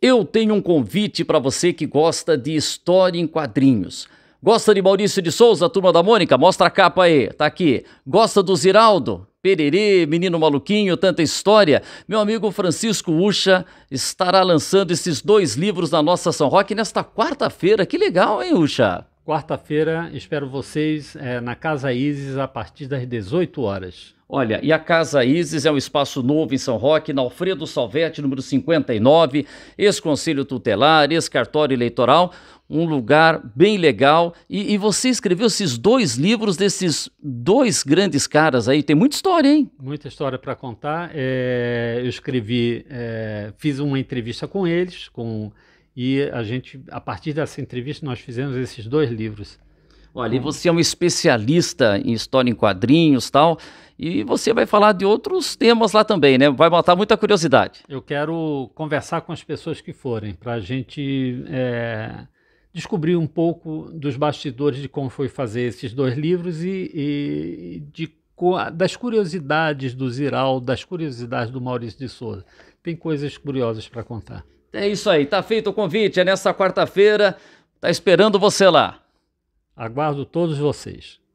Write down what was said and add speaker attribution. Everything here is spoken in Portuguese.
Speaker 1: Eu tenho um convite para você que gosta de história em quadrinhos. Gosta de Maurício de Souza, turma da Mônica? Mostra a capa aí, tá aqui. Gosta do Ziraldo? Pererê, Menino Maluquinho, tanta história. Meu amigo Francisco Ucha estará lançando esses dois livros na nossa São Roque nesta quarta-feira. Que legal, hein, Ucha?
Speaker 2: Quarta-feira, espero vocês é, na Casa Isis a partir das 18 horas.
Speaker 1: Olha, e a Casa Isis é um espaço novo em São Roque, na Alfredo Salvete, número 59, ex-conselho tutelar, ex-cartório eleitoral, um lugar bem legal.
Speaker 2: E, e, você escreveu esses dois livros desses dois grandes caras aí, tem muita história, hein? Muita história para contar. É, eu escrevi, é, fiz uma entrevista com eles, com e a gente, a partir dessa entrevista, nós fizemos esses dois livros. Olha, e você
Speaker 1: é um especialista em história em quadrinhos tal, e você vai falar de outros temas lá também, né? Vai matar muita curiosidade.
Speaker 2: Eu quero conversar com as pessoas que forem, para a gente é, descobrir um pouco dos bastidores de como foi fazer esses dois livros e, e de, das curiosidades do Ziral, das curiosidades do Maurício de Souza. Tem coisas curiosas para contar. É isso aí,
Speaker 1: tá feito o convite, é nessa quarta-feira. Tá esperando você lá. Aguardo todos vocês.